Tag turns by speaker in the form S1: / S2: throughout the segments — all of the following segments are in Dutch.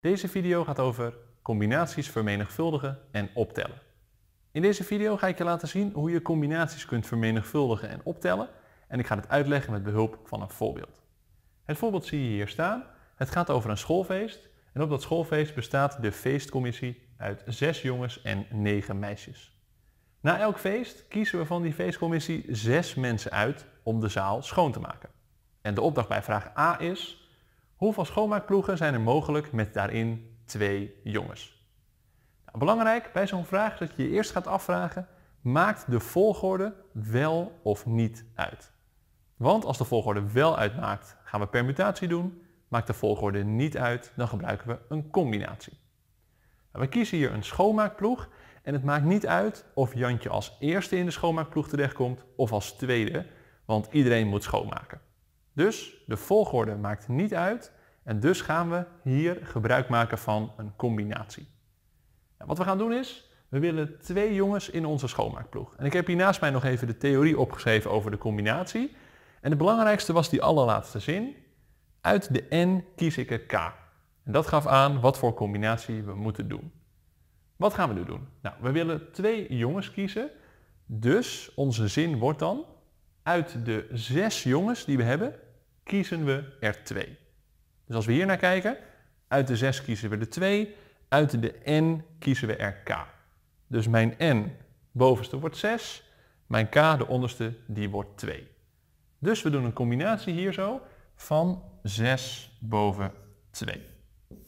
S1: Deze video gaat over combinaties vermenigvuldigen en optellen. In deze video ga ik je laten zien hoe je combinaties kunt vermenigvuldigen en optellen en ik ga het uitleggen met behulp van een voorbeeld. Het voorbeeld zie je hier staan. Het gaat over een schoolfeest en op dat schoolfeest bestaat de feestcommissie uit zes jongens en negen meisjes. Na elk feest kiezen we van die feestcommissie zes mensen uit om de zaal schoon te maken. En de opdracht bij vraag A is Hoeveel schoonmaakploegen zijn er mogelijk met daarin twee jongens? Nou, belangrijk bij zo'n vraag is dat je je eerst gaat afvragen, maakt de volgorde wel of niet uit? Want als de volgorde wel uitmaakt, gaan we permutatie doen. Maakt de volgorde niet uit, dan gebruiken we een combinatie. Nou, we kiezen hier een schoonmaakploeg en het maakt niet uit of Jantje als eerste in de schoonmaakploeg terechtkomt of als tweede, want iedereen moet schoonmaken. Dus de volgorde maakt niet uit en dus gaan we hier gebruik maken van een combinatie. En wat we gaan doen is, we willen twee jongens in onze schoonmaakploeg. En ik heb hier naast mij nog even de theorie opgeschreven over de combinatie. En het belangrijkste was die allerlaatste zin. Uit de N kies ik er K. En dat gaf aan wat voor combinatie we moeten doen. Wat gaan we nu doen? Nou, we willen twee jongens kiezen. Dus onze zin wordt dan, uit de zes jongens die we hebben, kiezen we er twee. Dus als we hier naar kijken, uit de 6 kiezen we de 2, uit de n kiezen we er k. Dus mijn n bovenste wordt 6, mijn k de onderste die wordt 2. Dus we doen een combinatie hier zo van 6 boven 2. Nou,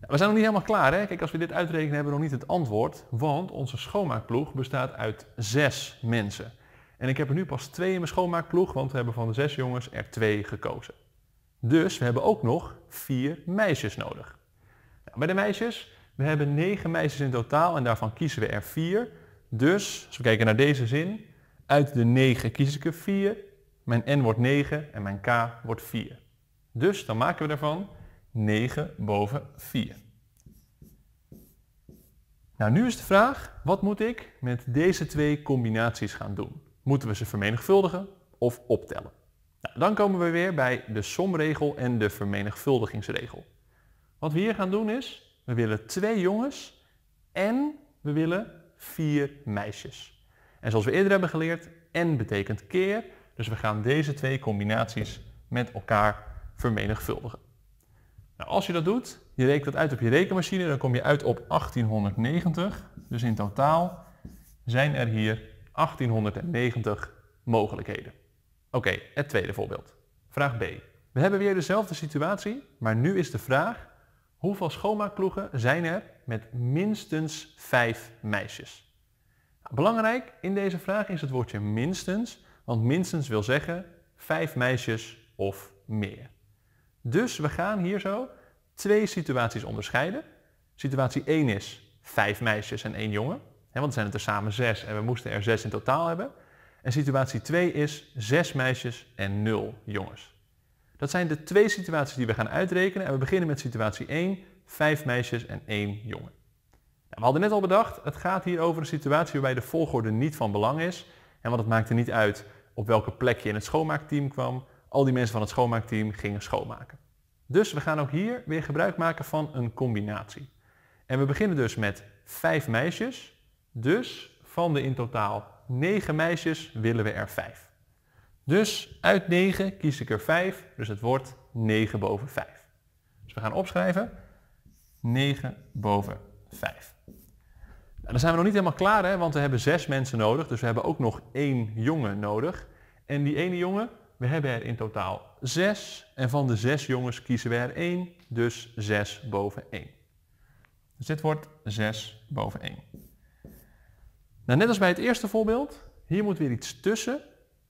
S1: we zijn nog niet helemaal klaar. Hè? Kijk, als we dit uitrekenen hebben we nog niet het antwoord, want onze schoonmaakploeg bestaat uit 6 mensen. En ik heb er nu pas 2 in mijn schoonmaakploeg, want we hebben van de 6 jongens er 2 gekozen. Dus we hebben ook nog vier meisjes nodig. Nou, bij de meisjes, we hebben negen meisjes in totaal en daarvan kiezen we er vier. Dus, als we kijken naar deze zin, uit de negen kies ik er vier. Mijn n wordt 9 en mijn k wordt 4. Dus dan maken we ervan 9 boven 4. Nou, nu is de vraag, wat moet ik met deze twee combinaties gaan doen? Moeten we ze vermenigvuldigen of optellen? Nou, dan komen we weer bij de somregel en de vermenigvuldigingsregel. Wat we hier gaan doen is, we willen twee jongens en we willen vier meisjes. En zoals we eerder hebben geleerd, en betekent keer, dus we gaan deze twee combinaties met elkaar vermenigvuldigen. Nou, als je dat doet, je rekent dat uit op je rekenmachine, dan kom je uit op 1890. Dus in totaal zijn er hier 1890 mogelijkheden. Oké, het tweede voorbeeld. Vraag B. We hebben weer dezelfde situatie, maar nu is de vraag, hoeveel schoonmaakploegen zijn er met minstens vijf meisjes? Nou, belangrijk in deze vraag is het woordje minstens, want minstens wil zeggen vijf meisjes of meer. Dus we gaan hier zo twee situaties onderscheiden. Situatie 1 is vijf meisjes en één jongen, want dan zijn het er samen zes en we moesten er zes in totaal hebben. En situatie 2 is 6 meisjes en 0 jongens. Dat zijn de twee situaties die we gaan uitrekenen. En we beginnen met situatie 1, 5 meisjes en 1 jongen. Nou, we hadden net al bedacht, het gaat hier over een situatie waarbij de volgorde niet van belang is. En want het maakte niet uit op welke plek je in het schoonmaakteam kwam. Al die mensen van het schoonmaakteam gingen schoonmaken. Dus we gaan ook hier weer gebruik maken van een combinatie. En we beginnen dus met 5 meisjes. Dus van de in totaal 9 meisjes willen we er 5. Dus uit 9 kies ik er 5, dus het wordt 9 boven 5. Dus we gaan opschrijven 9 boven 5. dan zijn we nog niet helemaal klaar, hè, want we hebben 6 mensen nodig, dus we hebben ook nog één jongen nodig. En die ene jongen, we hebben er in totaal 6 en van de 6 jongens kiezen we er 1, dus 6 boven 1. Dus dit wordt 6 boven 1. Nou, net als bij het eerste voorbeeld, hier moet weer iets tussen.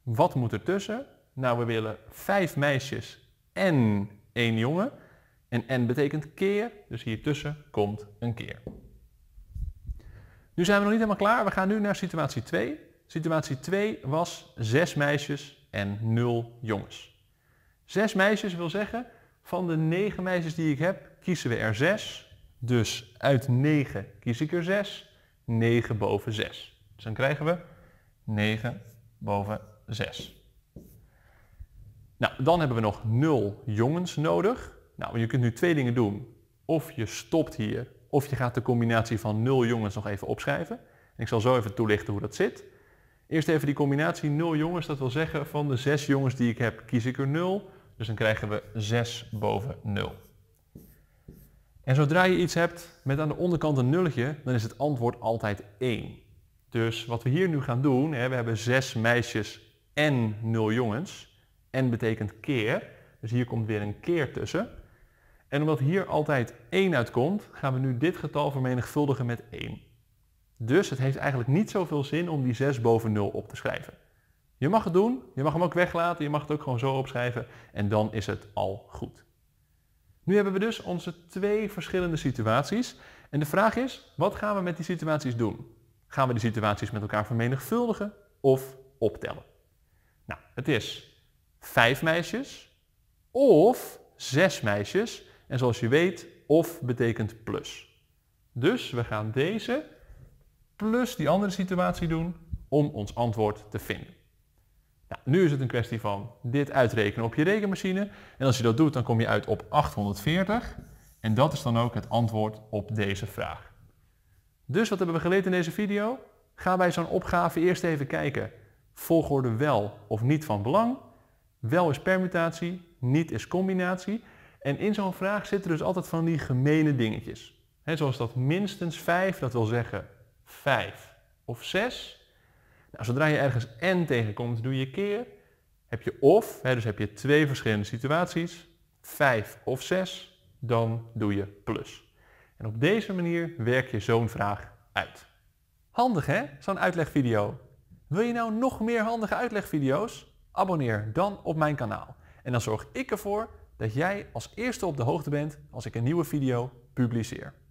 S1: Wat moet er tussen? Nou, we willen vijf meisjes en één jongen. En en betekent keer, dus hier tussen komt een keer. Nu zijn we nog niet helemaal klaar. We gaan nu naar situatie 2. Situatie 2 was zes meisjes en nul jongens. Zes meisjes wil zeggen, van de negen meisjes die ik heb, kiezen we er zes. Dus uit negen kies ik er zes. 9 boven 6. Dus dan krijgen we 9 boven 6. Nou, dan hebben we nog 0 jongens nodig. Nou, je kunt nu twee dingen doen. Of je stopt hier, of je gaat de combinatie van 0 jongens nog even opschrijven. ik zal zo even toelichten hoe dat zit. Eerst even die combinatie 0 jongens, dat wil zeggen van de 6 jongens die ik heb, kies ik er 0. Dus dan krijgen we 6 boven 0. En zodra je iets hebt met aan de onderkant een nulletje, dan is het antwoord altijd 1. Dus wat we hier nu gaan doen, hè, we hebben 6 meisjes en 0 jongens. En betekent keer, dus hier komt weer een keer tussen. En omdat hier altijd 1 uitkomt, gaan we nu dit getal vermenigvuldigen met 1. Dus het heeft eigenlijk niet zoveel zin om die 6 boven 0 op te schrijven. Je mag het doen, je mag hem ook weglaten, je mag het ook gewoon zo opschrijven en dan is het al goed. Nu hebben we dus onze twee verschillende situaties. En de vraag is, wat gaan we met die situaties doen? Gaan we die situaties met elkaar vermenigvuldigen of optellen? Nou, het is vijf meisjes of zes meisjes. En zoals je weet, of betekent plus. Dus we gaan deze plus die andere situatie doen om ons antwoord te vinden nu is het een kwestie van dit uitrekenen op je rekenmachine. En als je dat doet, dan kom je uit op 840. En dat is dan ook het antwoord op deze vraag. Dus wat hebben we geleerd in deze video? Ga bij zo'n opgave eerst even kijken. Volgorde wel of niet van belang. Wel is permutatie, niet is combinatie. En in zo'n vraag zitten dus altijd van die gemene dingetjes. zoals dat minstens 5, dat wil zeggen 5 of 6. Nou, zodra je ergens en tegenkomt, doe je keer. Heb je of, hè, dus heb je twee verschillende situaties, vijf of zes, dan doe je plus. En op deze manier werk je zo'n vraag uit. Handig hè, zo'n uitlegvideo. Wil je nou nog meer handige uitlegvideo's? Abonneer dan op mijn kanaal. En dan zorg ik ervoor dat jij als eerste op de hoogte bent als ik een nieuwe video publiceer.